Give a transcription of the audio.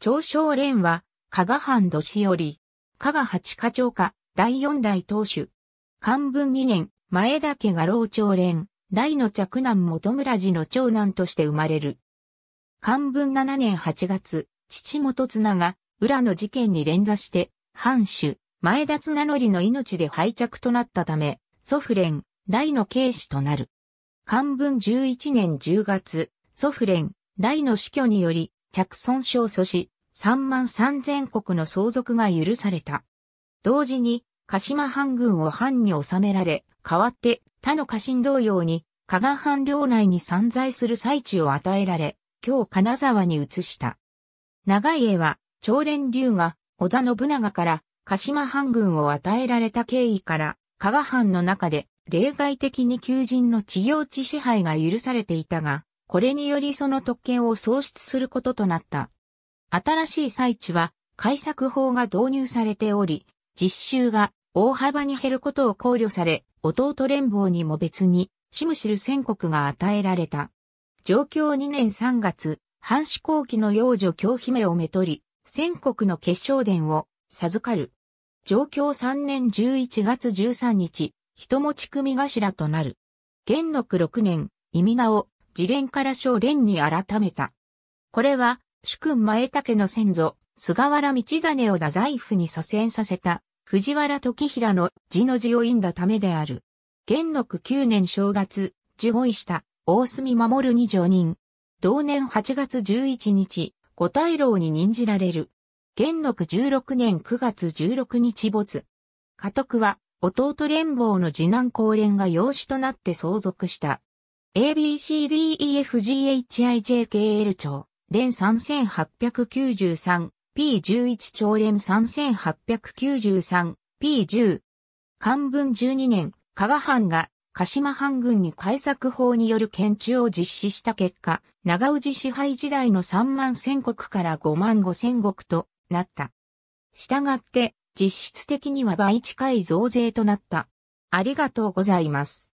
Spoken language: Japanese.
長将連は、加賀藩土寄より、加賀八課長課、第四代当主。漢文二年、前田家が老長連、大の嫡男元村寺の長男として生まれる。漢文七年八月、父元綱が、裏の事件に連座して、藩主、前田綱則の命で敗着となったため、祖父連、大の警視となる。漢文十一年十月、祖父連、大の死去により、着損傷阻止、3万3000国の相続が許された。同時に、鹿島藩軍を藩に収められ、代わって他の家臣同様に、加賀藩領内に散在する最中を与えられ、今日金沢に移した。長家は、長連竜が、織田信長から、鹿島藩軍を与えられた経緯から、加賀藩の中で、例外的に求人の地業地支配が許されていたが、これによりその特権を喪失することとなった。新しい最地は改作法が導入されており、実習が大幅に減ることを考慮され、弟連邦にも別に、シムシル宣告が与えられた。状況2年3月、半死後期の幼女京姫をめとり、宣告の結晶殿を授かる。状況3年11月13日、人持ち組頭となる。元禄6年、意味名を自連から小連に改めた。これは、主君前竹の先祖、菅原道真を太宰府に祖先させた、藤原時平の字の字を引んだためである。元禄9年正月、受護した、大隅守に叙任。同年8月11日、五大老に任じられる。元禄16年9月16日没。家督は、弟連坊の次男高連が養子となって相続した。ABCDEFGHIJKL 町、連 3893, P11 町連 3893, P10。漢文12年、加賀藩が鹿島藩軍に改作法による検知を実施した結果、長氏支配時代の3万千国から5万5千国となった。したがって、実質的には倍近い増税となった。ありがとうございます。